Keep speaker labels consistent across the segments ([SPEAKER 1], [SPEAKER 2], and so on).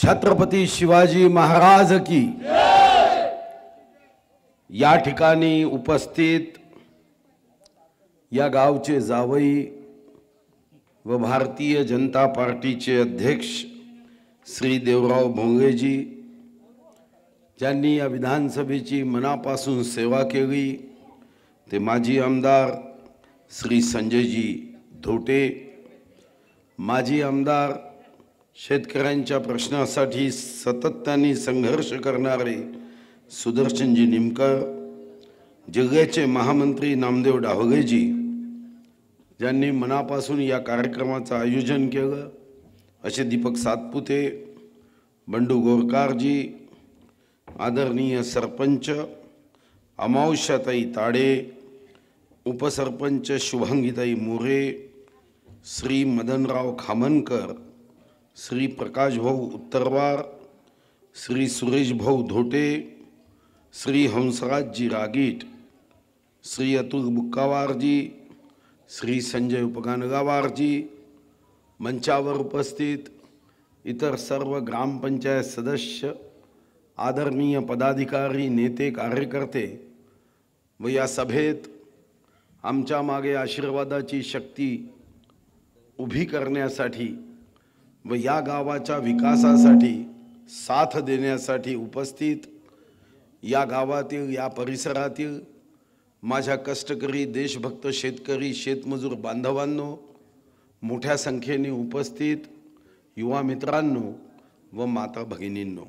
[SPEAKER 1] छत्रपती शिवाजी महाराज की या ठिकाणी उपस्थित या गावचे जावई व भारतीय जनता पार्टीचे अध्यक्ष श्री देवराव भोंगेजी ज्यांनी या विधानसभेची मनापासून सेवा केली ते माजी आमदार श्री संजयजी धोटे माजी आमदार शेतकऱ्यांच्या प्रश्नासाठी त्यांनी संघर्ष करणारे सुदर्शनजी निमकर जगाचे महामंत्री नामदेव डावगेजी ज्यांनी मनापासून या कार्यक्रमाचं आयोजन केलं असे दीपक सातपुते बंडू गोरकारजी आदरणीय सरपंच अमावश्याताई ताडे उपसरपंच शुभांगीताई मोरे श्री मदनराव खामनकर श्री प्रकाश भाऊ उत्तरवार श्री सुरेश भाऊ धोटे श्री हंसराजजी रागीट श्री अतुल बुक्कावारजी श्री संजय उपगानगावारजी मंचावर उपस्थित इतर सर्व ग्रामपंचायत सदस्य आदरणीय पदाधिकारी नेते कार्यकर्ते व या सभेत आमच्या मागे आशीर्वादाची शक्ती उभी करण्यासाठी व या गावाच्या विकासासाठी साथ देण्यासाठी उपस्थित या गावातील या परिसरातील माझ्या कष्टकरी देशभक्त शेतकरी शेतमजूर बांधवांनो मोठ्या संख्येने उपस्थित युवा मित्रांनो व माता भगिनींनो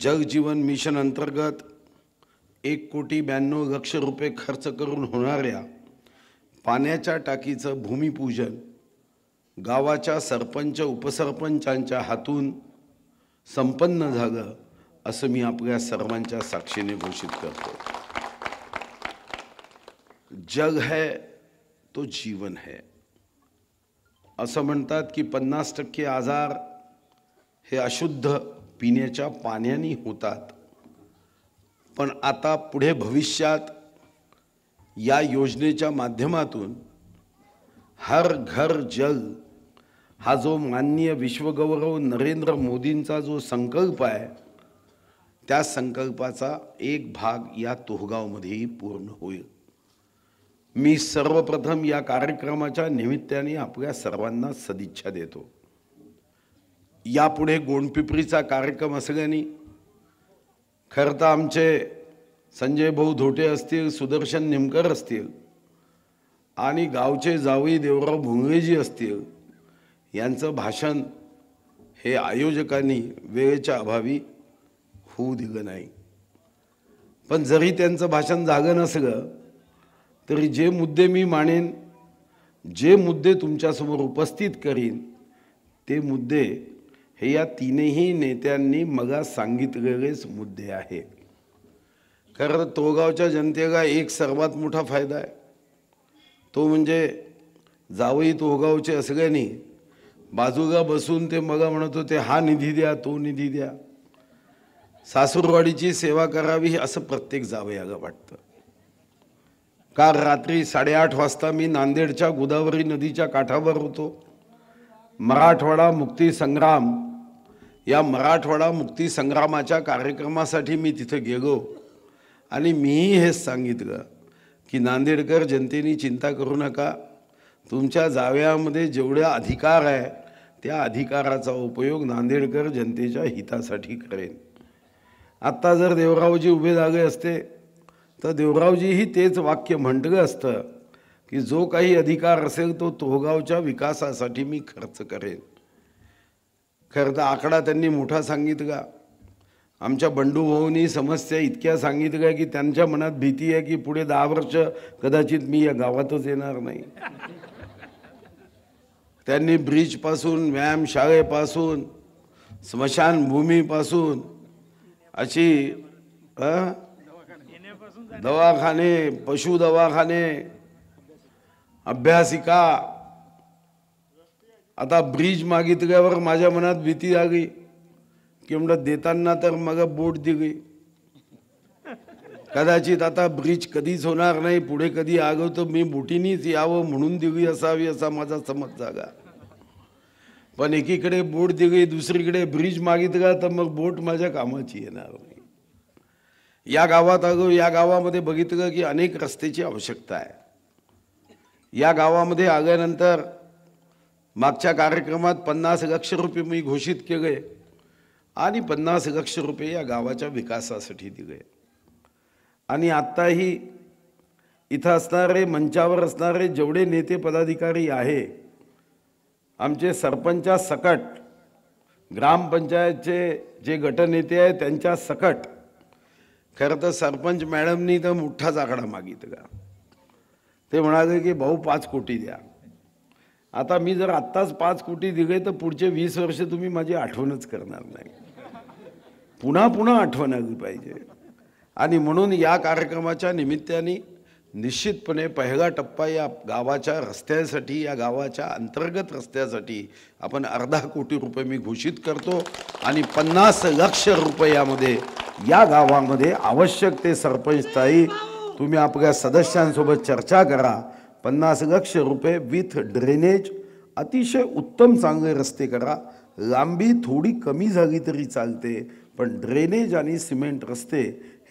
[SPEAKER 1] जगजीवन जीवन मिशन अंतर्गत एक कोटी ब्याण्णव लक्ष रुपये खर्च करून होणाऱ्या पाण्याच्या टाकीचं भूमिपूजन गावाच्या सरपंच उपसरपंचांच्या हातून संपन्न झालं असं मी आपल्या सर्वांच्या साक्षीने घोषित करतो जग है तो जीवन है असं म्हणतात की पन्नास टक्के आजार हे अशुद्ध पिण्याच्या पाण्याने होतात पण आता पुढे भविष्यात या योजनेच्या माध्यमातून हर घर जल हा जो माननीय विश्वगौरव नरेंद्र मोदींचा जो संकल्प आहे त्या संकल्पाचा एक भाग या तोहगावमध्येही पूर्ण होईल मी सर्वप्रथम या कार्यक्रमाच्या निमित्ताने आपल्या सर्वांना सदिच्छा देतो यापुढे गोंडपिपरीचा कार्यक्रम असल्याने खरं तर आमचे संजय भाऊ धोटे असतील सुदर्शन निमकर असतील आणि गावचे जावई देवराव भोंगळेजी असतील यांचं भाषण हे आयोजकांनी वेळेच्या अभावी होऊ दिलं नाही पण जरी त्यांचं भाषण जागं नसलं तरी जे मुद्दे मी मानेन जे मुद्दे तुमच्यासमोर उपस्थित करीन ते मुद्दे हे या तीनही नेत्यांनी मगा सांगितलेलेच मुद्दे आहेत कारण तोगावच्या जनतेला एक सर्वात मोठा फायदा आहे तो म्हणजे जावई तोगावचे असल्याने बाजूला बसून ते मग म्हणत होते हा निधी द्या तो निधी द्या सासूरवाडीची सेवा करावी असं प्रत्येक जावयाला वाटतं काल रात्री साडेआठ वाजता मी नांदेडच्या गोदावरी नदीच्या काठावर होतो मराठवाडा मुक्तीसंग्राम संग्राम या मराठवाडा मुक्तीसंग्रामाच्या संग्रामाच्या कार्यक्रमासाठी मी तिथं गेलो आणि मीही हेच सांगितलं की नांदेडकर जनतेने चिंता करू नका तुमच्या जाव्यामध्ये जेवढे अधिकार आहे त्या अधिकाराचा उपयोग नांदेडकर जनतेच्या हितासाठी करेन आत्ता जर देवरावजी उभे जागे असते तर देवरावजीही तेच वाक्य म्हटलं असतं की जो काही अधिकार असेल तो तोहगावच्या विकासासाठी मी खर्च करेन खरं तर आकडा त्यांनी मोठा का आमच्या बंडू भाऊनी समस्या इतक्या सांगितल्या की त्यांच्या मनात भीती आहे की पुढे दहा वर्ष कदाचित मी या गावातच येणार नाही त्यांनी ब्रिजपासून व्यायामशाळेपासून स्मशानभूमीपासून अशी दवाखाने पशु दवाखाने अभ्यासिका आता ब्रिज मागितल्यावर माझ्या मनात भीती आली की म्हणत देताना तर मग बोट दिली कदाचित आता ब्रिज कधीच होणार नाही पुढे कधी आगव तर मी बोटीनीच यावं म्हणून दिवी असावी असा माझा समज जागा पण एकीकडे बोट दिवी दुसरीकडे ब्रिज मागित ग तर मग बोट माझ्या कामाची येणार नाही या गावात अगं या गावामध्ये बघितलं की अनेक रस्त्याची आवश्यकता आहे या गावामध्ये आल्यानंतर मागच्या कार्यक्रमात पन्नास लक्ष रुपये मी घोषित केले आणि पन्नास लक्ष रुपये या गावाच्या विकासासाठी दिले आणि आत्ताही इथं असणारे मंचावर असणारे जेवढे नेते पदाधिकारी आहे आमचे सरपंचा सकट ग्रामपंचायतचे जे गटनेते आहेत त्यांच्या सकट खरं तर सरपंच मॅडमनी तर मोठाच आकडा मागितला का ते म्हणाले की भाऊ पाच कोटी द्या आता मी जर आत्ताच पाच कोटी दिले तर पुढचे वीस वर्ष तुम्ही माझी आठवणच करणार नाही पुन्हा पुन्हा आठवण आली पाहिजे आणि म्हणून या कार्यक्रमाच्या निमित्ताने निश्चितपणे पहिला टप्पा या गावाच्या रस्त्यासाठी या गावाच्या अंतर्गत रस्त्यासाठी आपण अर्धा कोटी रुपये मी घोषित करतो आणि पन्नास लक्ष रुपयामध्ये या गावामध्ये आवश्यक ते ताई तुम्ही आपल्या सदस्यांसोबत चर्चा करा पन्नास लक्ष रुपये विथ ड्रेनेज अतिशय उत्तम चांगले रस्ते करा लांबी थोडी कमी झाली तरी चालते पण ड्रेनेज आणि सिमेंट रस्ते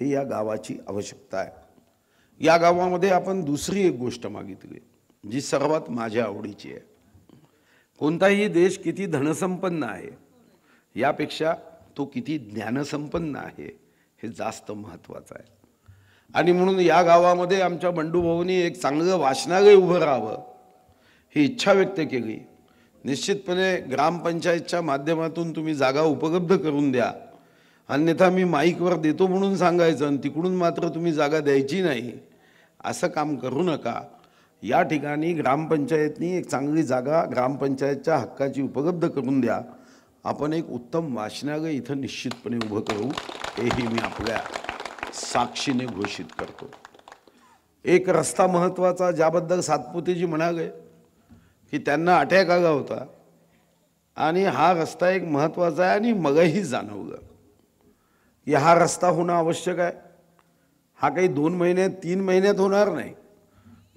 [SPEAKER 1] हे या गावाची आवश्यकता आहे या गावामध्ये आपण दुसरी एक गोष्ट मागितली जी सर्वात माझ्या आवडीची आहे कोणताही देश किती धनसंपन्न आहे यापेक्षा तो किती ज्ञानसंपन्न आहे हे जास्त महत्त्वाचं आहे आणि म्हणून या गावामध्ये आमच्या बंडूभाऊनी एक चांगलं वाचनालय उभं राहावं ही इच्छा व्यक्त केली निश्चितपणे ग्रामपंचायतच्या माध्यमातून तुम्ही जागा उपलब्ध करून द्या अन्यथा मी माईकवर देतो म्हणून सांगायचं आणि तिकडून मात्र तुम्ही जागा द्यायची नाही असं काम करू नका या ठिकाणी ग्रामपंचायतनी एक चांगली जागा ग्रामपंचायतच्या हक्काची उपलब्ध करून द्या आपण एक उत्तम वाचनालय इथं निश्चितपणे उभं करू हेही मी आपल्या साक्षीने घोषित करतो एक रस्ता महत्त्वाचा ज्याबद्दल सातपुतेजी म्हणाले की त्यांना अटॅक आला होता आणि हा रस्ता एक महत्त्वाचा आहे आणि मगही जाणवलं की हा रस्ता होणं आवश्यक आहे हा काही दोन महिन्यात तीन महिन्यात होणार नाही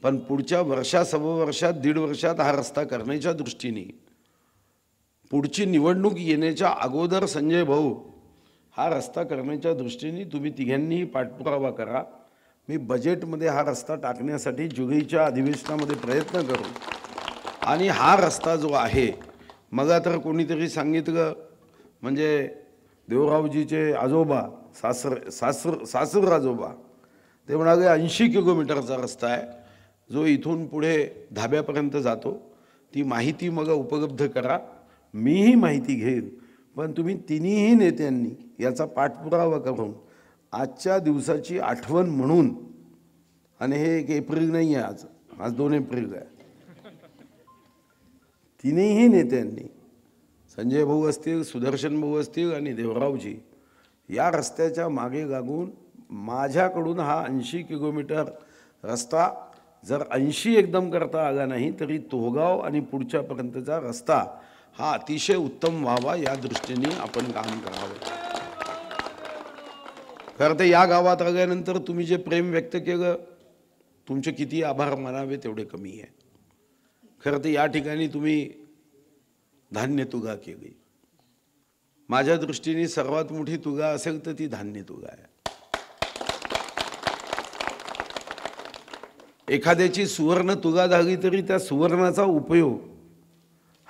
[SPEAKER 1] पण पुढच्या वर्षात सव्वा वर्षात दीड वर्षात हा रस्ता करण्याच्या दृष्टीने पुढची निवडणूक येण्याच्या अगोदर संजय भाऊ हा रस्ता करण्याच्या दृष्टीने तुम्ही तिघांनीही पाठपुरावा करा मी बजेटमध्ये हा रस्ता टाकण्यासाठी जुगीच्या अधिवेशनामध्ये प्रयत्न करू आणि हा रस्ता जो आहे मग तर कोणीतरी सांगितलं म्हणजे देवरावजीचे आजोबा सासर सासर सासर आजोबा ते म्हणाले ऐंशी किलोमीटरचा रस्ता आहे जो इथून पुढे धाब्यापर्यंत जातो ती माहिती मग उपलब्ध करा मीही माहिती घेईन पण तुम्ही तिन्हीही नेत्यांनी याचा पाठपुरावा करून आजच्या दिवसाची आठवण म्हणून आणि हे एक एप्रिल नाही आहे आज आज दोन एप्रिल आहे तिन्हीही नेत्यांनी संजय भाऊ असतील सुदर्शन भाऊ असतील आणि देवरावजी या रस्त्याच्या मागे गागून माझ्याकडून हा ऐंशी किलोमीटर रस्ता जर ऐंशी एकदम करता आला नाही तरी तोहगाव आणि पुढच्यापर्यंतचा रस्ता हा अतिशय उत्तम व्हावा या दृष्टीने आपण काम करावं खरं तर या गावात आल्यानंतर तुम्ही जे प्रेम व्यक्त केलं तुमचे किती आभार मानावे तेवढे कमी आहे खरं तर या ठिकाणी तुम्ही धान्य तुगा केली माझ्या दृष्टीने सर्वात मोठी तुगा असेल तर ती धान्य तुगा आहे एखाद्याची सुवर्ण तुगा झाली तरी त्या सुवर्णाचा उपयोग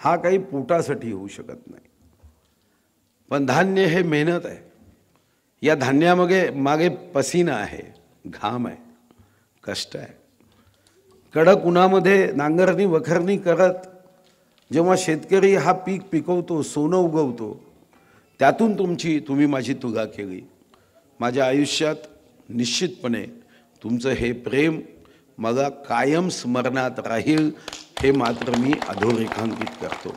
[SPEAKER 1] हा काही पोटासाठी होऊ शकत नाही पण धान्य हे मेहनत आहे या धान्यामागे मागे पसीना आहे घाम आहे कष्ट आहे कडक उन्हामध्ये नांगरणी वखरणी करत जेव्हा शेतकरी हा पीक पिकवतो सोनं उगवतो त्यातून तुमची तुम्ही माझी तुगा केली माझ्या आयुष्यात निश्चितपणे तुमचं हे प्रेम मला कायम स्मरणात राहील हे मात्र मी अधोरेखांकित करतो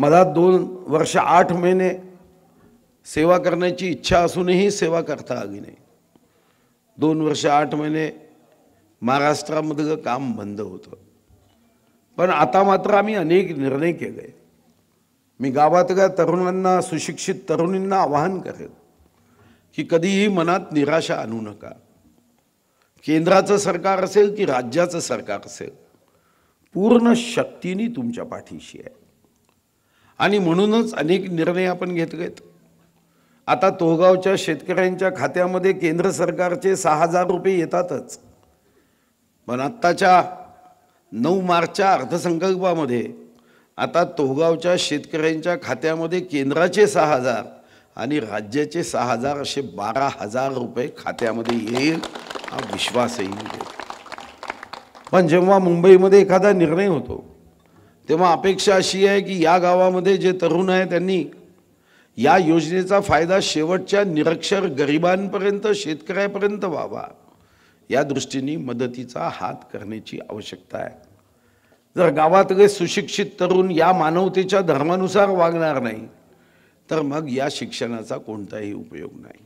[SPEAKER 1] मला दोन वर्ष आठ महिने सेवा करण्याची इच्छा असूनही सेवा करता आली नाही दोन वर्ष आठ महिने महाराष्ट्रामधलं काम बंद होतं पण आता मात्र आम्ही अनेक निर्णय केले मी गावातल्या तरुणांना सुशिक्षित तरुणींना आवाहन करेल की कधीही मनात निराशा आणू नका केंद्राचं सरकार असेल की राज्याचं सरकार असेल पूर्ण शक्तीने तुमच्या पाठीशी आहे आणि म्हणूनच अनेक निर्णय आपण घेतलेत आता तोगावच्या शेतकऱ्यांच्या खात्यामध्ये केंद्र सरकारचे सहा हजार रुपये येतातच पण आत्ताच्या नऊ मार्चच्या अर्थसंकल्पामध्ये आता तोगावच्या शेतकऱ्यांच्या खात्यामध्ये केंद्राचे सहा हजार आणि राज्याचे सहा हजार असे बारा हजार रुपये खात्यामध्ये येईल हा विश्वासही पण जेव्हा मुंबईमध्ये एखादा निर्णय होतो तेव्हा अपेक्षा अशी आहे की या गावामध्ये जे तरुण आहे त्यांनी या योजनेचा फायदा शेवटच्या निरक्षर गरिबांपर्यंत शेतकऱ्यापर्यंत व्हावा या दृष्टीने मदतीचा हात करण्याची आवश्यकता आहे जर गावातले सुशिक्षित तरुण या मानवतेच्या धर्मानुसार वागणार नाही तर मग या शिक्षणाचा कोणताही उपयोग नाही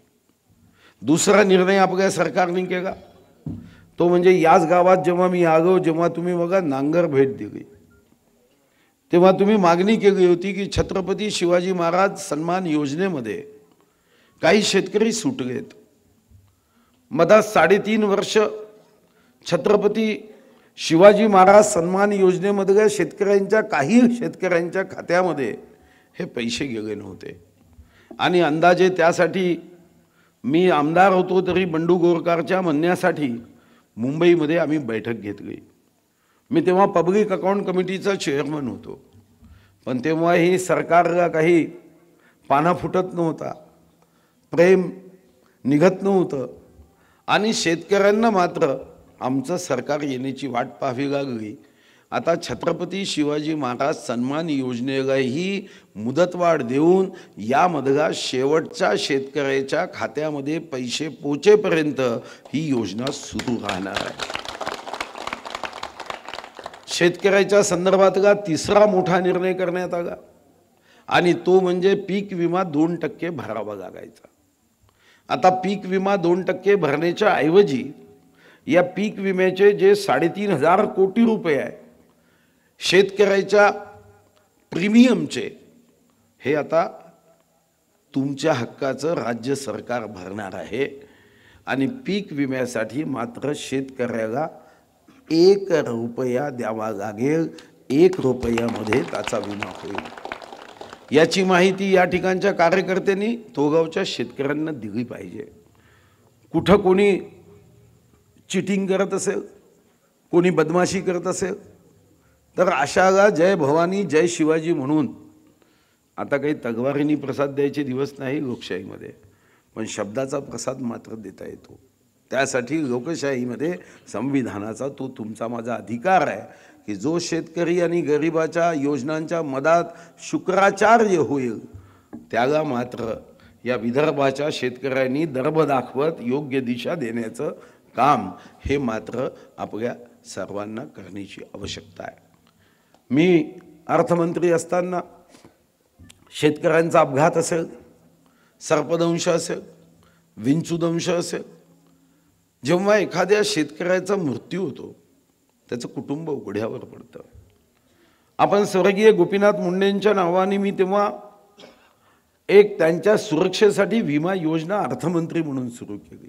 [SPEAKER 1] दुसरा निर्णय आपल्या सरकारने केला तो म्हणजे याच गावात जेव्हा मी आलो जेव्हा तुम्ही बघा नांगर भेट दिली तेव्हा तुम्ही मागणी केली होती की छत्रपती शिवाजी महाराज सन्मान योजनेमध्ये काही शेतकरी सुटलेत मधा साडेतीन वर्ष छत्रपती शिवाजी महाराज सन्मान योजनेमध्ये शेतकऱ्यांच्या काही शेतकऱ्यांच्या खात्यामध्ये हे पैसे गेले नव्हते आणि अंदाजे त्यासाठी मी आमदार होतो तरी बंडू गोरकारच्या म्हणण्यासाठी मुंबईमध्ये आम्ही बैठक घेतली मी तेव्हा पब्लिक अकाउंट कमिटीचा चेअरमन होतो पण तेव्हाही सरकारला काही पाना फुटत नव्हता प्रेम निघत नव्हतं आणि शेतकऱ्यांना मात्र आमचं सरकार येण्याची वाट पाहावी लागली आता छत्रपती शिवाजी महाराज सन्मान योजनेलाही मुदतवाढ देऊन यामधला शेवटच्या शेतकऱ्याच्या खात्यामध्ये पैसे पोचेपर्यंत ही योजना सुरू राहणार आहे शेतकऱ्याच्या संदर्भातला तिसरा मोठा निर्णय करण्यात आला आणि तो म्हणजे पीक विमा दोन टक्के भरावा लागायचा आता पीक विमा दोन टक्के भरण्याच्या ऐवजी या पीक विम्याचे जे साडेतीन हजार कोटी रुपये आहे शेतकऱ्याच्या प्रीमियमचे हे आता तुमच्या हक्काचं राज्य सरकार भरणार आहे आणि पीक विम्यासाठी मात्र शेतकऱ्याला एक रुपया द्यावा लागेल एक रुपयामध्ये त्याचा विमा होईल याची माहिती या ठिकाणच्या कार्यकर्त्यांनी तोगावच्या शेतकऱ्यांना दिली पाहिजे कुठं कोणी चिटिंग करत असेल कोणी बदमाशी करत असेल तर अशाला जय भवानी जय शिवाजी म्हणून आता काही तगवारीनी प्रसाद द्यायचे दिवस नाही लोकशाहीमध्ये पण शब्दाचा प्रसाद मात्र देता येतो त्यासाठी लोकशाहीमध्ये संविधानाचा तो तुमचा माझा अधिकार आहे की जो शेतकरी आणि गरिबाच्या योजनांच्या मदात शुक्राचार्य होईल त्याला मात्र या विदर्भाच्या शेतकऱ्यांनी दर्भ दाखवत योग्य दिशा देण्याचं काम हे मात्र आपल्या सर्वांना करण्याची आवश्यकता आहे मी अर्थमंत्री असताना शेतकऱ्यांचा अपघात असेल सर्पदंश असेल विंचुदंश असेल जेव्हा एखाद्या शेतकऱ्याचा मृत्यू होतो त्याचं कुटुंब उघड्यावर पडतं आपण स्वर्गीय गोपीनाथ मुंडेंच्या नावाने मी तेव्हा एक त्यांच्या सुरक्षेसाठी विमा योजना अर्थमंत्री म्हणून सुरू केली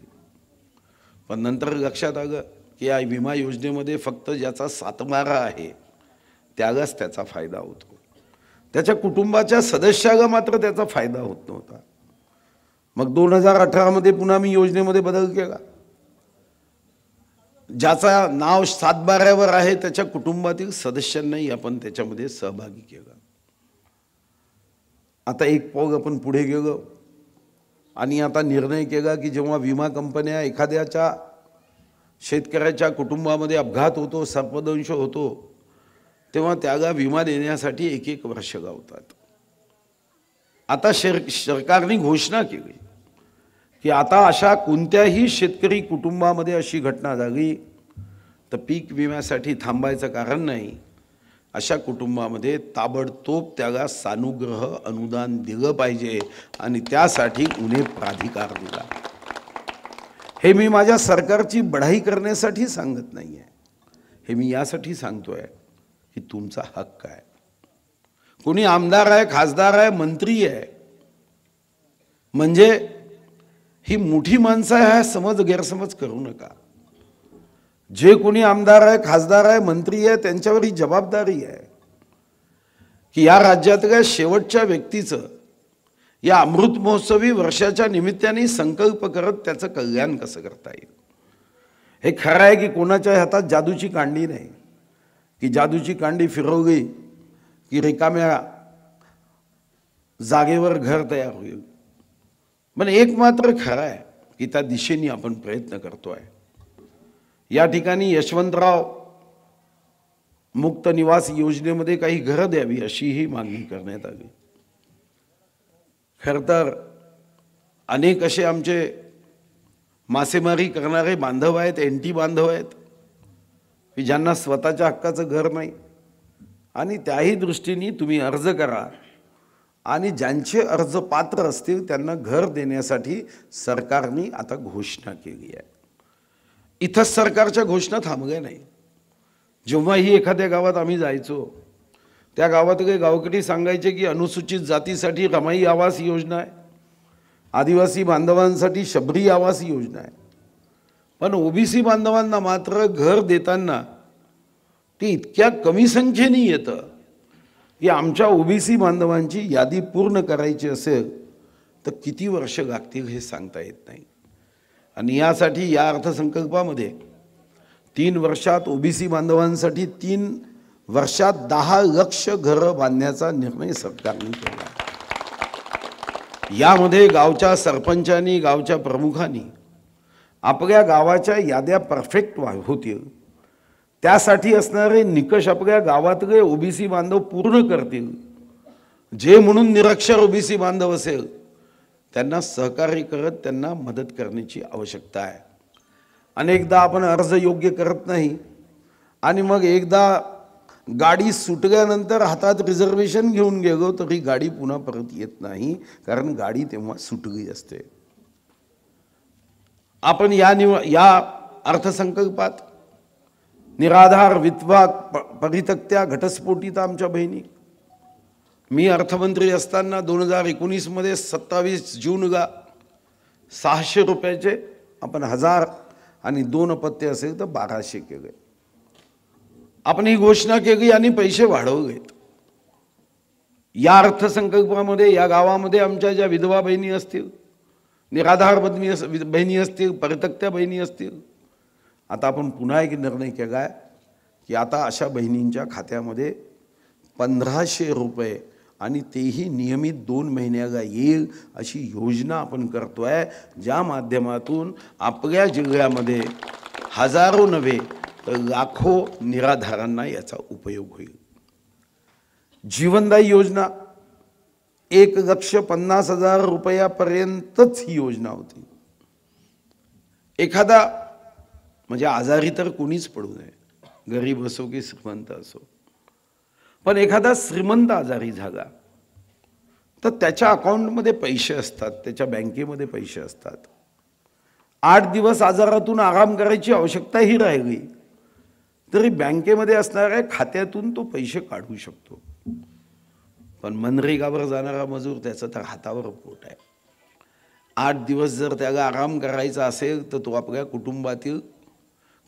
[SPEAKER 1] पण नंतर लक्षात आलं की या विमा योजनेमध्ये फक्त ज्याचा सातबारा आहे त्यालाच त्याचा फायदा होतो त्याच्या कुटुंबाच्या सदस्याला मात्र त्याचा फायदा होत नव्हता मग दोन हजार अठरामध्ये पुन्हा मी योजनेमध्ये बदल केला ज्याचा नाव सातबाऱ्यावर आहे त्याच्या कुटुंबातील सदस्यांनाही आपण त्याच्यामध्ये सहभागी केलं आता एक पाऊल आपण पुढे गेलो आणि आता निर्णय केला की जेव्हा विमा कंपन्या एखाद्याच्या शेतकऱ्याच्या कुटुंबामध्ये अपघात होतो सर्पदंश होतो तेव्हा त्याला विमा देण्यासाठी एक एक वर्ष गावतात आता शर सरकारने घोषणा केली की आता अशा कोणत्याही शेतकरी कुटुंबामध्ये अशी घटना झाली तर पीक विम्यासाठी थांबायचं कारण नाही अशा कुटुंबामध्ये ताबडतोब त्याला सानुग्रह अनुदान दिलं पाहिजे आणि त्यासाठी गुन्हे प्राधिकार दिला हे मी माझ्या सरकारची बढाई करण्यासाठी सांगत नाही आहे हे मी यासाठी सांगतोय की तुमचा हक्क आहे कोणी आमदार आहे खासदार आहे मंत्री आहे म्हणजे ही मोठी माणसं आहे हा समज गैरसमज करू नका जे कोणी आमदार आहे खासदार आहे मंत्री आहे त्यांच्यावर ही जबाबदारी आहे की या राज्यातल्या शेवटच्या व्यक्तीचं या अमृत महोत्सवी वर्षाच्या निमित्ताने संकल्प करत त्याचं कल्याण कसं करता येईल हे खरं आहे की कोणाच्या हातात जादूची कांडी नाही की जादूची कांडी फिरवली की रिकाम्या जागेवर घर तयार होईल पण एक मात्र खरं आहे की त्या दिशेने आपण प्रयत्न करतो आहे या ठिकाणी यशवंतराव मुक्त निवास योजनेमध्ये काही घरं द्यावी अशीही मागणी करण्यात आली खर तर अनेक असे आमचे मासेमारी करणारे बांधव आहेत एंटी बांधव आहेत की ज्यांना स्वतःच्या हक्काचं घर नाही आणि त्याही दृष्टीने तुम्ही अर्ज करा आणि ज्यांचे अर्ज पात्र असतील त्यांना घर देण्यासाठी सरकारने आता घोषणा केली आहे इथंच सरकारच्या घोषणा थांबल्या नाही जेव्हाही एखाद्या गावात आम्ही जायचो त्या गावात काही गावकरी सांगायचे की अनुसूचित जातीसाठी रमाई आवास योजना आहे आदिवासी बांधवांसाठी शबरी आवास योजना आहे पण ओबीसी बांधवांना मात्र घर देताना ते इतक्या कमी संख्येने येतं की आमच्या ओबीसी बांधवांची यादी पूर्ण करायची असेल तर किती वर्ष लागतील हे सांगता येत नाही आणि यासाठी या अर्थसंकल्पामध्ये तीन वर्षात ओबीसी बांधवांसाठी तीन वर्षात दहा लक्ष घरं बांधण्याचा निर्णय सरकारने केला यामध्ये गावच्या सरपंचांनी गावच्या प्रमुखांनी आपल्या गावाच्या याद्या परफेक्ट वा होतील त्यासाठी असणारे निकष आपल्या गावातले ओबीसी बांधव पूर्ण करतील जे म्हणून निरक्षर ओबीसी बांधव असेल त्यांना सहकार्य करत त्यांना मदत करण्याची आवश्यकता आहे अनेकदा आपण अर्ज योग्य करत नाही आणि मग एकदा गाडी सुटल्यानंतर हातात रिझर्वेशन घेऊन गेलो तरी गाडी पुन्हा परत येत नाही कारण गाडी तेव्हा सुटली असते आपण या निव या अर्थसंकल्पात निराधार विधवा परितक्त्या घटस्फोटीत आमच्या बहिणी मी अर्थमंत्री असताना दोन हजार एकोणीसमध्ये सत्तावीस जूनला सहाशे रुपयाचे आपण हजार आणि दोन अपत्य असेल तर बाराशे केले आपण ही घोषणा केली आणि पैसे वाढवले या अर्थसंकल्पामध्ये या गावामध्ये आमच्या ज्या विधवा बहिणी असतील निराधार बदमी बहिणी असतील परितक्त्या बहिणी असतील आता आपण पुन्हा एक निर्णय केला आहे की आता अशा बहिणींच्या खात्यामध्ये पंधराशे रुपये आणि तेही नियमित दोन महिन्याला येईल अशी योजना आपण करतो आहे ज्या माध्यमातून आपल्या जिल्ह्यामध्ये हजारो नव्हे तर लाखो निराधारांना याचा उपयोग होईल जीवनदायी योजना एक लक्ष पन्नास हजार रुपयापर्यंतच ही योजना होती एखादा म्हणजे आजारी तर कोणीच पडू नये गरीब असो की श्रीमंत असो पण एखादा श्रीमंत आजारी झाला तर त्याच्या अकाउंटमध्ये पैसे असतात त्याच्या बँकेमध्ये पैसे असतात आठ दिवस आजारातून आराम करायची आवश्यकताही राहिली तरी बँकेमध्ये असणाऱ्या खात्यातून तो पैसे काढू शकतो पण मनरेगावर जाणारा मजूर त्याचं तर हातावर पोट आहे आठ दिवस जर त्याला आराम करायचा असेल तर तो आपल्या कुटुंबातील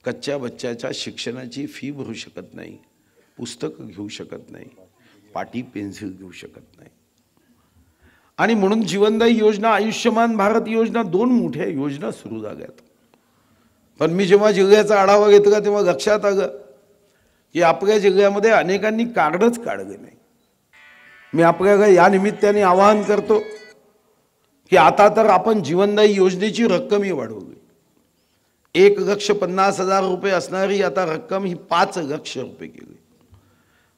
[SPEAKER 1] कच्च्या बच्च्याच्या शिक्षणाची फी भरू शकत नाही पुस्तकं घेऊ शकत नाही पाटी पेन्सिल घेऊ शकत नाही आणि म्हणून जीवनदायी योजना आयुष्यमान भारत योजना दोन मोठ्या योजना सुरू झाल्यात पण मी जेव्हा जिल्ह्याचा आढावा घेतो का तेव्हा लक्षात आलं की आपल्या जिल्ह्यामध्ये अनेकांनी कार्डच काढले नाही मी आपल्याला या निमित्ताने आवाहन करतो की आता तर आपण जीवनदायी योजनेची रक्कमही वाढवली एक लक्ष पन्नास हजार रुपये असणारी आता रक्कम ही पाच लक्ष रुपये केली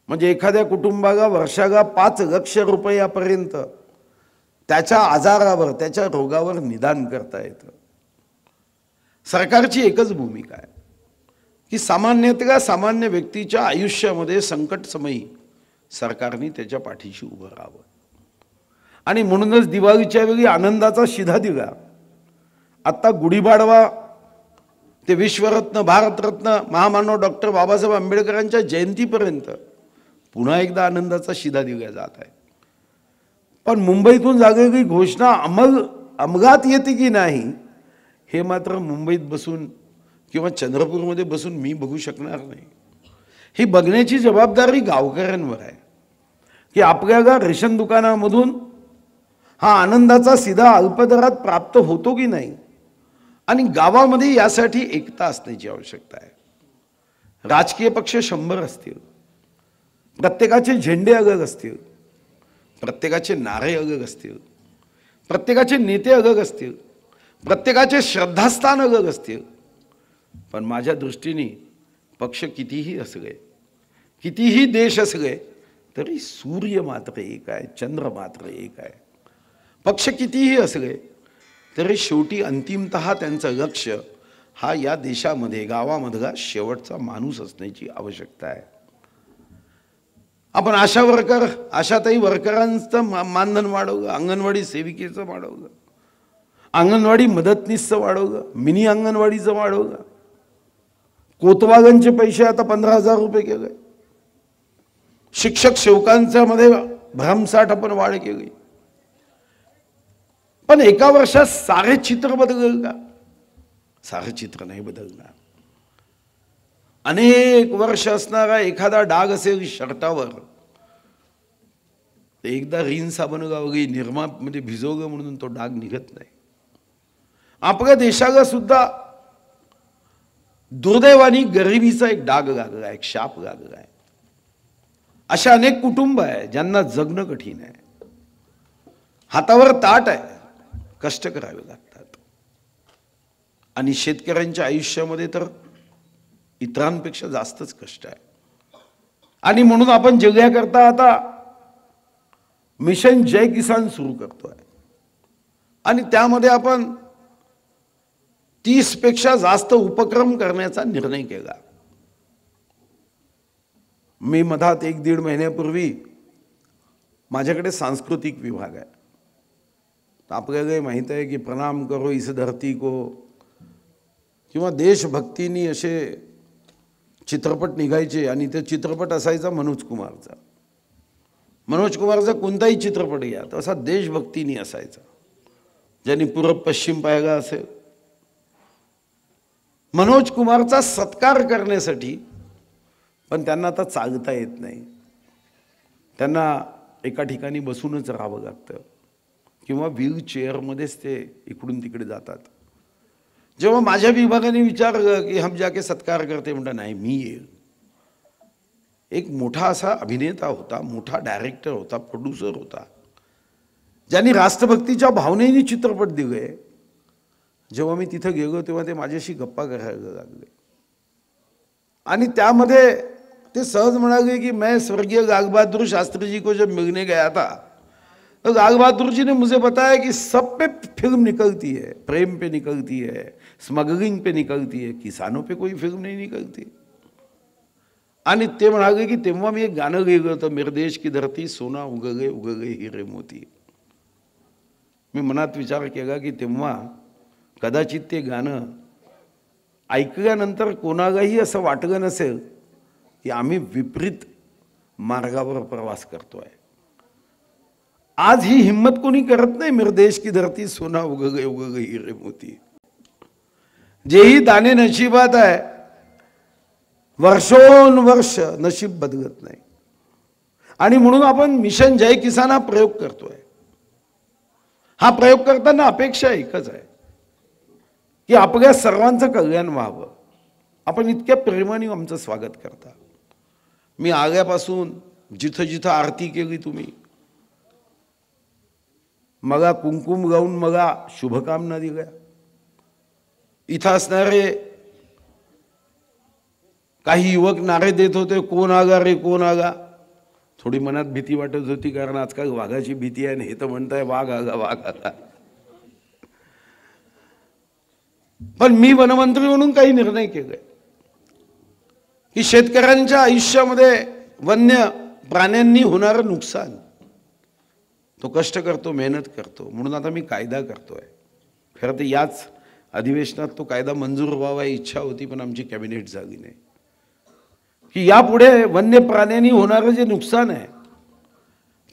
[SPEAKER 1] म्हणजे एखाद्या कुटुंबागा वर्षागा पाच लक्ष रुपयापर्यंत त्याच्या आजारावर त्याच्या रोगावर निदान करता येतं सरकारची एकच भूमिका आहे की सामान्यतः सामान्य व्यक्तीच्या आयुष्यामध्ये समयी सरकारने त्याच्या पाठीशी उभं राहावं आणि म्हणूनच दिवाळीच्या वेळी आनंदाचा शिधा दिला आत्ता गुढीपाडवा ते विश्वरत्न भारतरत्न महामानव डॉक्टर बाबासाहेब आंबेडकरांच्या जयंतीपर्यंत पुन्हा एकदा आनंदाचा शिधा दिव्या जात आहे पण मुंबईतून की घोषणा अमल अमगात येते की नाही हे मात्र मुंबईत बसून किंवा चंद्रपूरमध्ये बसून मी बघू शकणार नाही ही बघण्याची जबाबदारी गावकऱ्यांवर आहे की आपल्याला रेशन दुकानामधून हा आनंदाचा सिधा अल्पदरात प्राप्त होतो की नाही आणि गावामध्ये यासाठी एकता असण्याची आवश्यकता आहे राजकीय पक्ष शंभर असतील प्रत्येकाचे झेंडे अगग असतील प्रत्येकाचे नारे अगग असतील प्रत्येकाचे नेते अगग असतील प्रत्येकाचे श्रद्धास्थान अलग असतील पण माझ्या दृष्टीने पक्ष कितीही असले कितीही देश असले तरी सूर्य मात्र एक आहे चंद्र मात्र एक आहे पक्ष कितीही असले तर शेवटी अंतिमत त्यांचं लक्ष हा या देशामध्ये गावामधला शेवटचा माणूस असण्याची आवश्यकता आहे आपण आशा वर्कर आशाताई वर्करांचं मानधन वाढवलं अंगणवाडी सेविकेचं वाढवलं अंगणवाडी मदतनीसचं वाढवलं मिनी अंगणवाडीचं वाढवलं कोतवागांचे पैसे आता पंधरा हजार रुपये केले शिक्षक मध्ये भ्रमसाठ आपण वाढ केली पण एका वर्षात सारे चित्र बदल का सारे चित्र नाही बदलणार अनेक वर्ष असणारा एखादा डाग असेल शर्टावर एकदा साबण साबण वगैरे निर्मा म्हणजे भिजवगं म्हणून तो डाग निघत नाही आपल्या देशाला सुद्धा दुर्दैवानी गरिबीचा एक डाग लागला एक शाप लागला आहे अशा अनेक कुटुंब आहे ज्यांना जगणं कठीण आहे हातावर ताट आहे कष्ट करावे लागतात आणि शेतकऱ्यांच्या आयुष्यामध्ये तर इतरांपेक्षा जास्तच कष्ट आहे आणि म्हणून आपण जगण्याकरता आता मिशन जय किसान सुरू करतोय आणि त्यामध्ये आपण तीसपेक्षा जास्त उपक्रम करण्याचा निर्णय केला मी मधात एक दीड महिन्यापूर्वी माझ्याकडे सांस्कृतिक विभाग आहे तर आपल्याला माहीत आहे की प्रणाम करो इस धरती को किंवा देशभक्तीनी असे चित्रपट निघायचे आणि ते चित्रपट असायचा मनोज कुमारचा मनोज कुमारचा कोणताही चित्रपट घ्या तसा असा देशभक्तीनी असायचा ज्यांनी पूर्व पश्चिम पाहिला असेल मनोज कुमारचा सत्कार करण्यासाठी पण त्यांना आता चालता येत नाही त्यांना एका ठिकाणी बसूनच राहावं लागतं किंवा व्हीलचेअरमध्येच ते इकडून तिकडे जातात जेव्हा माझ्या विभागाने विचार की हम जाके सत्कार करते म्हणता नाही मी येईल एक मोठा असा अभिनेता होता मोठा डायरेक्टर होता प्रोड्युसर होता ज्यांनी राष्ट्रभक्तीच्या भावनेने चित्रपट दिले जेव्हा मी तिथं गेलो तेव्हा ते माझ्याशी गप्पा करायला लागले आणि त्यामध्ये ते सहज म्हणाले की मैं स्वर्गीय गागबहादूर शास्त्रीजी को जब मिळणे गया था तो राग बहादुर जी ने मुझे बताया कि सब पे फिल्म निकलती है प्रेम पे निकलती है स्मगलिंग पे निकलती है किसानों पे कोई फिल्म नाही निकलती आणि ते म्हणाले की तेव्हा मी एक गाणं लिहिलं होतं देश की धरती सोना उगले उगले हिरे मोती मी मनात विचार केला की तेव्हा कदाचित ते गाणं ऐकल्यानंतर कोणालाही असं वाटलं नसेल की आम्ही विपरीत मार्गावर प्रवास करतो आहे आज ही हिम्मत कोणी करत नाही मिरदेश की धरती सोना उग गई उग गई हिरे मोती जेही दाने नशिबात आहे वर्ष नशीब बदलत नाही आणि म्हणून आपण मिशन जय किसान हा प्रयोग करतोय हा प्रयोग करताना अपेक्षा एकच आहे की आपल्या सर्वांचं कल्याण व्हावं आपण इतक्या प्रेमाने आमचं स्वागत करता मी आल्यापासून जिथं जिथं आरती केली तुम्ही मगा कुंकुम गाऊन मगा शुभकामना दिल्या इथं असणारे काही युवक नारे देत होते कोण आगा रे कोण आगा थोडी मनात भीती वाटत होती कारण आजकाल वाघाची भीती आहे आणि हे तर म्हणताय वाघ आगा वाघ आगा पण मी वनमंत्री म्हणून काही निर्णय केले की शेतकऱ्यांच्या आयुष्यामध्ये वन्य प्राण्यांनी होणारं नुकसान तो कष्ट करतो मेहनत करतो म्हणून आता मी कायदा करतो आहे खरं तर याच अधिवेशनात तो कायदा मंजूर व्हावा इच्छा होती पण आमची कॅबिनेट झाली नाही की यापुढे वन्य प्राण्यांनी होणारं जे नुकसान आहे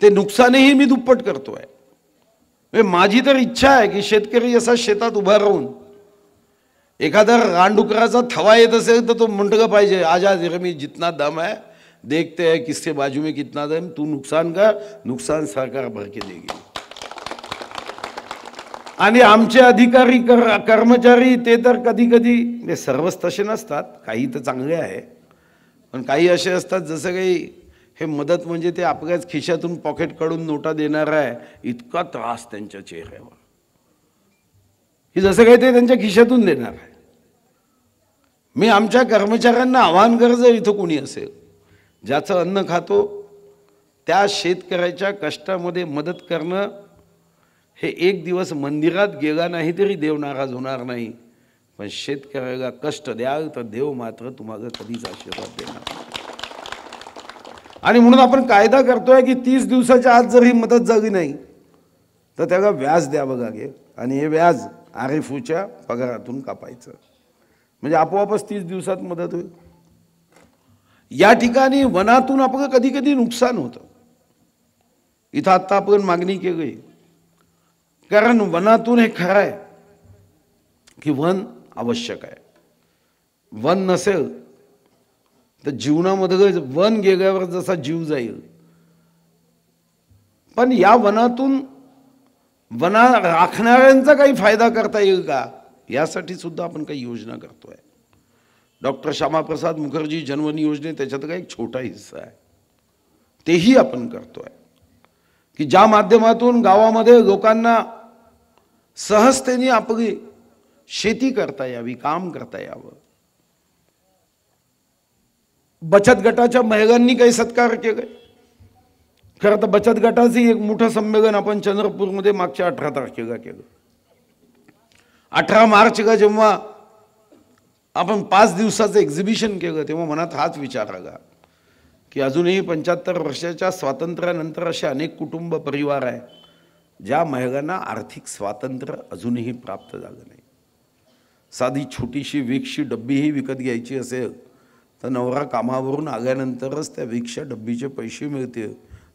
[SPEAKER 1] ते नुकसानही मी दुप्पट करतो आहे म्हणजे माझी तर इच्छा आहे की शेतकरी असा शेतात उभा राहून एखादा रानडुकराचा थवा येत असेल तर तो मुंडगा पाहिजे आज आजा मी जितना दम आहे देखते हैं किसके बाजू में कितना दे तू नुकसान का नुकसान सरकार भर के देगी आणि आमचे अधिकारी कर कर्मचारी ते तर कधी कधी म्हणजे सर्वच तसे नसतात काही तर चांगले आहे पण काही असे असतात जसं काही हे मदत म्हणजे ते आपल्याच खिशातून पॉकेट काढून नोटा देणार आहे इतका त्रास त्यांच्या चेहऱ्यावर ही जसं काही ते त्यांच्या खिशातून देणार आहे मी आमच्या कर्मचाऱ्यांना आव्हान करत जर इथं कोणी असेल ज्याचं अन्न खातो त्या शेतकऱ्याच्या कष्टामध्ये मदत करणं हे एक दिवस मंदिरात गेला नाही तरी देव नाराज होणार नाही पण शेतकऱ्याला कष्ट द्याल तर देव मात्र तुम्हाला कधीच आशीर्वाद देणार आणि म्हणून आपण कायदा करतोय की तीस दिवसाच्या आत जर ही मदत झाली नाही तर त्याला व्याज द्यावं लागेल आणि हे व्याज आरेफूच्या पगारातून कापायचं म्हणजे आपोआपच तीस दिवसात मदत होईल या ठिकाणी वनातून आपलं कधी कधी नुकसान होत इथं आता आपण मागणी केली कारण वनातून हे खरं आहे की वन आवश्यक आहे वन नसेल तर जीवनामध्ये वन गेल्यावर जसा जीव जाईल पण या वनातून वना राखणाऱ्यांचा काही फायदा करता येईल का यासाठी सुद्धा आपण काही योजना करतोय डॉक्टर श्यामाप्रसाद मुखर्जी जनवन योजने त्याच्यात काही एक छोटा हिस्सा आहे तेही आपण करतोय की ज्या माध्यमातून गावामध्ये लोकांना सहजतेने आपली शेती करता यावी काम करता यावं बचत गटाच्या महिलांनी काही सत्कार केले खर तर बचत गटाचं एक मोठं संमेलन आपण चंद्रपूरमध्ये मागच्या अठरा तारखेला केलं अठरा मार्चला जेव्हा आपण पाच दिवसाचं एक्झिबिशन केलं तेव्हा मनात हाच विचार आला की अजूनही पंच्याहत्तर वर्षाच्या स्वातंत्र्यानंतर असे अनेक कुटुंब परिवार आहे ज्या महिलांना आर्थिक स्वातंत्र्य अजूनही प्राप्त झालं नाही साधी छोटीशी विक्षी डब्बीही विकत घ्यायची असेल तर नवरा कामावरून आल्यानंतरच त्या विक्षा डब्बीचे पैसे मिळतील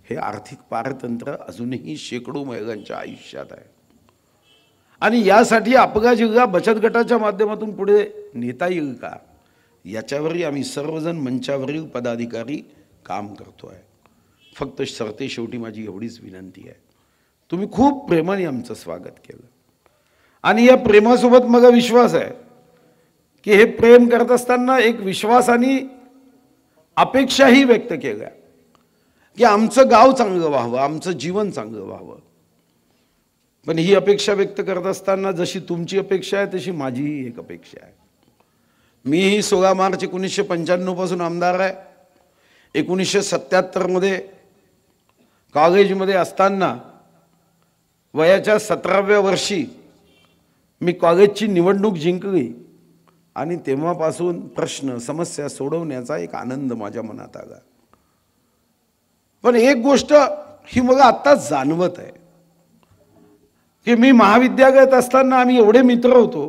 [SPEAKER 1] हे आर्थिक पारतंत्र अजूनही शेकडो महिलांच्या आयुष्यात आहे आणि यासाठी अपघात युगा बचत गटाच्या माध्यमातून पुढे नेता येईल का याच्यावरही आम्ही सर्वजण मंचावरील पदाधिकारी काम करतो आहे फक्त सरते शेवटी माझी एवढीच विनंती आहे तुम्ही खूप प्रेमाने आमचं स्वागत केलं आणि या प्रेमासोबत मग विश्वास आहे की हे प्रेम करत असताना एक विश्वासाने अपेक्षाही व्यक्त केल्या की आमचं गाव चांगलं व्हावं आमचं जीवन चांगलं व्हावं पण ही अपेक्षा व्यक्त करत असताना जशी तुमची अपेक्षा आहे तशी माझीही एक अपेक्षा आहे मीही सोळा मार्च एकोणीसशे पंच्याण्णवपासून आमदार आहे एकोणीसशे सत्याहत्तरमध्ये कॉलेजमध्ये असताना वयाच्या सतराव्या वर्षी मी कॉलेजची निवडणूक जिंकली आणि तेव्हापासून प्रश्न समस्या सोडवण्याचा एक आनंद माझ्या मनात आला पण एक गोष्ट ही मला आत्ताच जाणवत आहे की मी महाविद्यालयात असताना आम्ही एवढे मित्र होतो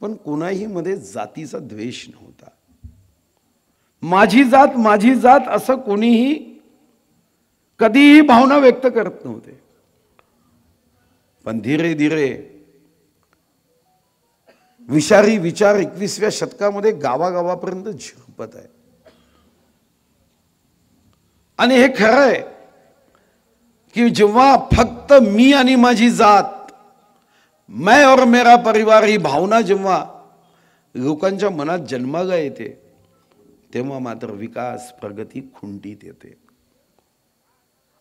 [SPEAKER 1] पण कोणाही मध्ये जातीचा द्वेष नव्हता माझी जात माझी जात असं कोणीही कधीही भावना व्यक्त करत नव्हते पण धीरे धीरे विषारी विचार एकवीसव्या शतकामध्ये गावागावापर्यंत झिरपत आहे आणि हे खरं आहे की जेव्हा फक्त मी आणि माझी जात मैं और मेरा परिवार ही भावना जेव्हा लोकांच्या मनात जन्मागा येते तेव्हा मात्र विकास प्रगती खुंटीत येते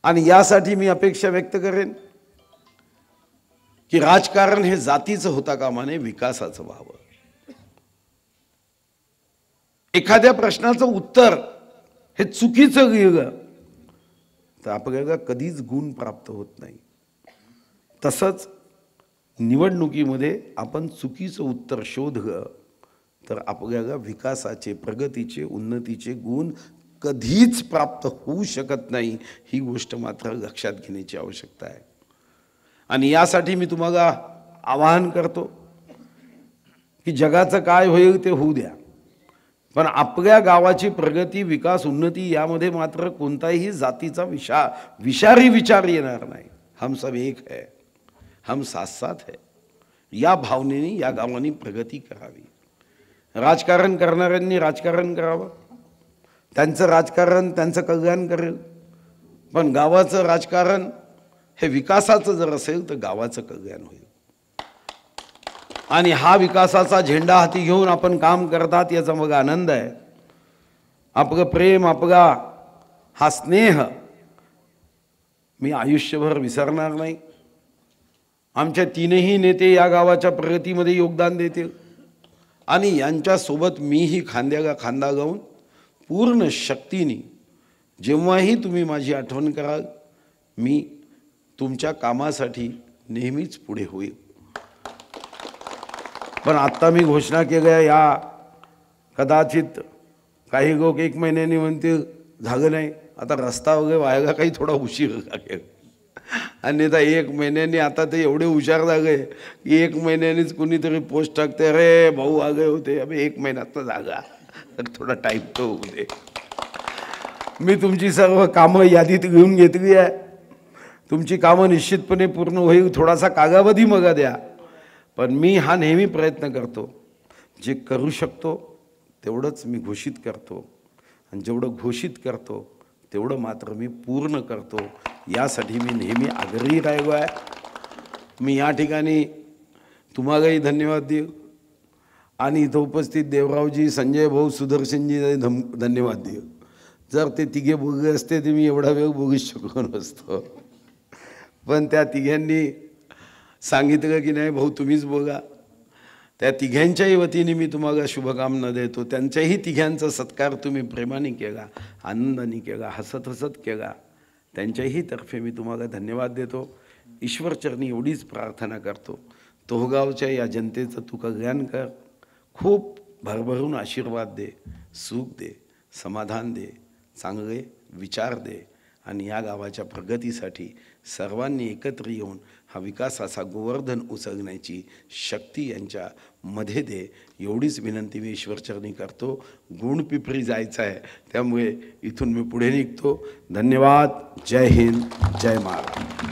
[SPEAKER 1] आणि यासाठी मी अपेक्षा व्यक्त करेन की राजकारण हे जातीचं होता कामाने विकासाचं व्हावं एखाद्या प्रश्नाचं उत्तर हे चुकीचं तर आपल्याला कधीच गुण प्राप्त होत नाही तसंच निवडणुकीमध्ये आपण चुकीचं उत्तर शोध तर आपल्याला विकासाचे प्रगतीचे उन्नतीचे गुण कधीच प्राप्त होऊ शकत नाही ही गोष्ट मात्र लक्षात घेण्याची आवश्यकता आहे आणि यासाठी मी तुम्हाला आवाहन करतो की जगाचं काय होईल ते होऊ द्या पण आपल्या गावाची प्रगती विकास उन्नती यामध्ये मात्र कोणताही जातीचा विषा विषारी विचार येणार नाही हम सब एक है हम साथ साथ है या भावनेने या गावांनी प्रगती करावी राजकारण करणाऱ्यांनी राजकारण करावं त्यांचं राजकारण त्यांचं कल्याण करेल पण गावाचं राजकारण हे विकासाचं जर असेल तर गावाचं कल्याण होईल आणि हा विकासाचा झेंडा हाती घेऊन आपण काम करतात याचा मग आनंद आहे आपगं प्रेम आपगा हा स्नेह मी आयुष्यभर विसरणार नाही आमच्या तीनही नेते या गावाच्या प्रगतीमध्ये योगदान देतील आणि यांच्यासोबत मीही खांद्यागा खांदा गाऊन पूर्ण शक्तीने जेव्हाही तुम्ही माझी आठवण कराल मी तुमच्या कामासाठी नेहमीच पुढे होईल पण आत्ता मी घोषणा केल्या या कदाचित काही लोक एक महिन्याने म्हणतील झालं नाही आता रस्ता वगैरे व्हायला काही थोडा उशीर लागेल आता एक महिन्याने आता ते एवढे हुशार झाले की एक महिन्यानेच कुणीतरी पोस्ट टाकते अरे भाऊ आगे होते अबे एक महिन्यात तर जागा तर थोडा टाईम तो होऊ दे मी तुमची सर्व कामं यादीत घेऊन घेतली आहे तुमची कामं निश्चितपणे पूर्ण होईल थोडासा कागावधी मगा द्या पण मी हा नेहमी प्रयत्न करतो जे करू शकतो तेवढंच मी घोषित करतो आणि जेवढं घोषित करतो तेवढं मात्र मी पूर्ण करतो यासाठी मी नेहमी आग्रही राहिलो आहे मी या ठिकाणी तुम्हालाही धन्यवाद देऊ आणि इथं उपस्थित देवरावजी संजय भाऊ सुदर्शनजी धम धन्यवाद देऊ जर ते तिघे बोगले असते ते मी एवढा वेळ बघू शकलो नसतो पण त्या तिघ्यांनी सांगितलं की नाही भाऊ तुम्हीच बघा त्या तिघ्यांच्याही वतीने मी तुम्हाला शुभकामना देतो त्यांच्याही तिघ्यांचा सत्कार तुम्ही प्रेमाने केला आनंदाने केला हसत हसत केला त्यांच्याही तर्फे मी तुम्हाला धन्यवाद देतो ईश्वरचरणी एवढीच प्रार्थना करतो तोहगावच्या या जनतेचं तू कल्याण कर खूप भरभरून आशीर्वाद दे सुख दे समाधान दे चांगले विचार दे आणि या गावाच्या प्रगतीसाठी सर्वांनी एकत्र येऊन हा विकासाचा गोवर्धन उचलण्याची शक्ती यांच्या मध्ये दे एवढीच विनंती मी ईश्वरचरणी करतो गुण पिपरी जायचं आहे त्यामुळे इथून मी पुढे निघतो धन्यवाद जय हिंद जय महाराज